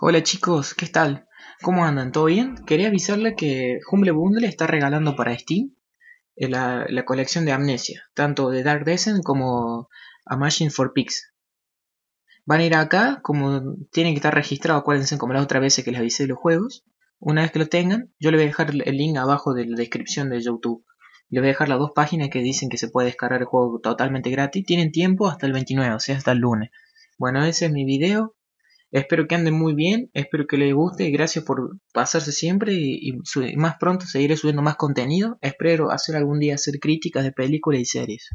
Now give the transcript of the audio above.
Hola chicos, ¿qué tal? ¿Cómo andan? ¿Todo bien? Quería avisarle que Humble Bundle está regalando para Steam eh, la, colección de Amnesia, tanto de Dark Descent como A Machine for Pigs. Van a ir acá, como tienen que estar registrados, acuérdense como las otras veces que les avisé de los juegos. Una vez que lo tengan, yo les voy a dejar el link abajo de la descripción de YouTube. Les voy a dejar las dos páginas que dicen que se puede descargar el juego totalmente gratis. Tienen tiempo hasta el 29, o sea, hasta el lunes. Bueno, ese es mi video. Espero que anden muy bien, espero que les guste, gracias por pasarse siempre y, más pronto seguiré subiendo más contenido. Espero hacer algún día hacer críticas de películas y series.